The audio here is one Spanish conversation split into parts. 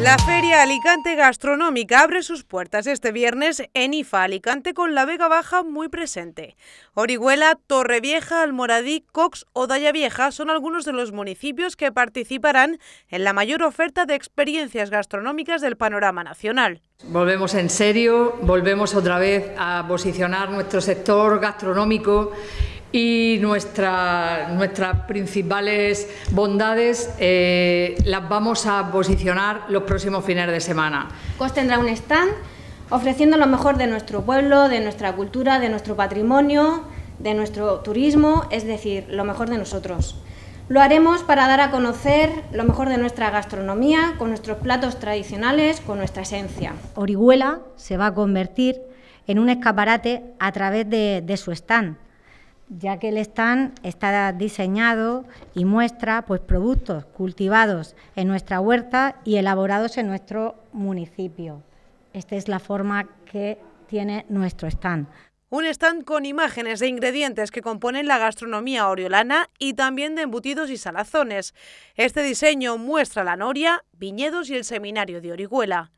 La Feria Alicante Gastronómica abre sus puertas este viernes en IFA Alicante con la Vega Baja muy presente. Orihuela, Torrevieja, Almoradí, Cox o Daya Vieja son algunos de los municipios que participarán en la mayor oferta de experiencias gastronómicas del panorama nacional. Volvemos en serio, volvemos otra vez a posicionar nuestro sector gastronómico y nuestras principales bondades eh, las vamos a posicionar los próximos fines de semana. COS tendrá un stand ofreciendo lo mejor de nuestro pueblo, de nuestra cultura, de nuestro patrimonio, de nuestro turismo, es decir, lo mejor de nosotros. Lo haremos para dar a conocer lo mejor de nuestra gastronomía, con nuestros platos tradicionales, con nuestra esencia. Orihuela se va a convertir en un escaparate a través de su stand ya que el stand está diseñado y muestra pues, productos cultivados en nuestra huerta y elaborados en nuestro municipio. Esta es la forma que tiene nuestro stand. Un stand con imágenes de ingredientes que componen la gastronomía oriolana y también de embutidos y salazones. Este diseño muestra la noria, viñedos y el seminario de Orihuela.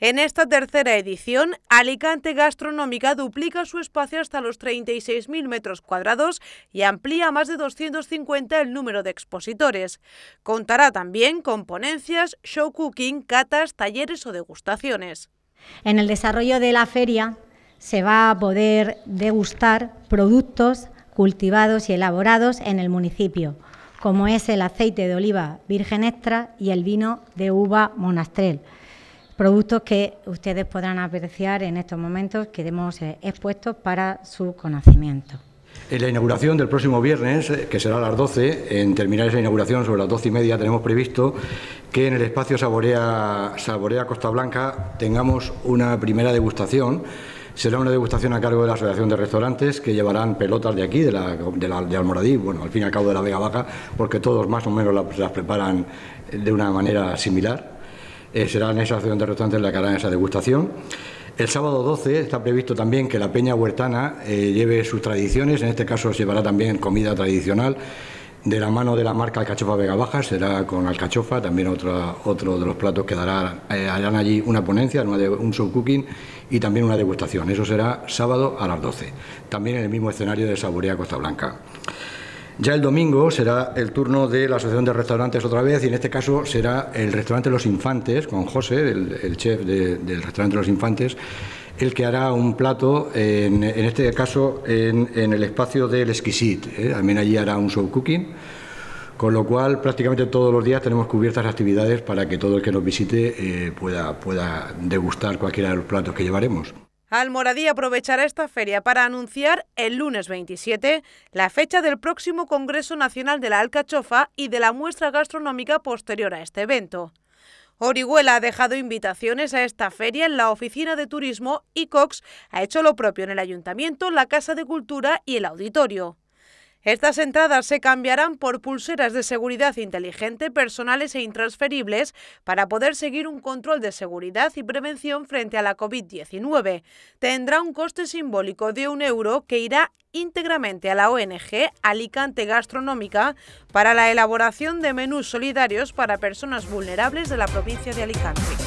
En esta tercera edición, Alicante Gastronómica duplica su espacio hasta los 36.000 metros cuadrados y amplía a más de 250 el número de expositores. Contará también con ponencias, show cooking, catas, talleres o degustaciones. En el desarrollo de la feria se va a poder degustar productos cultivados y elaborados en el municipio, como es el aceite de oliva virgen extra y el vino de uva monastrel productos que ustedes podrán apreciar en estos momentos que hemos eh, expuesto para su conocimiento. En la inauguración del próximo viernes, eh, que será a las 12, en terminar esa inauguración sobre las 12 y media, tenemos previsto que en el espacio Saborea, Costa Blanca tengamos una primera degustación. Será una degustación a cargo de la Asociación de Restaurantes que llevarán pelotas de aquí, de, de, Almoradí, bueno, al fin y al cabo de la Vega Baja, porque todos más o menos las preparan de una manera similar eh, será en esa acción de restaurantes la que harán esa degustación. El sábado 12 está previsto también que la Peña Huertana eh, lleve sus tradiciones, en este caso llevará también comida tradicional de la mano de la marca Alcachofa Vega Baja, será con alcachofa, también otro de los platos que dará, eh, harán allí una ponencia, un show cooking y también una degustación. Eso será sábado a las 12, también en el mismo escenario de Saborea Costa Blanca. Ya el domingo será el turno de la Asociación de Restaurantes otra vez y en este caso será el restaurante Los Infantes, con José, el, chef del restaurante Los Infantes, el que hará un plato, en, este caso, en, el espacio del Exquisite. ¿eh? También allí hará un show cooking. Con lo cual, prácticamente todos los días tenemos cubiertas actividades para que todo el que nos visite eh, pueda, pueda degustar cualquiera de los platos que llevaremos. Almoradí aprovechará esta feria para anunciar el lunes 27 la fecha del próximo Congreso Nacional de la Alcachofa y de la muestra gastronómica posterior a este evento. Orihuela ha dejado invitaciones a esta feria en la Oficina de Turismo y Cox ha hecho lo propio en el Ayuntamiento, la Casa de Cultura y el Auditorio. Estas entradas se cambiarán por pulseras de seguridad inteligente, personales e intransferibles para poder seguir un control de seguridad y prevención frente a la COVID-19. Tendrá un coste simbólico de un euro que irá íntegramente a la ONG Alicante Gastronómica para la elaboración de menús solidarios para personas vulnerables de la provincia de Alicante.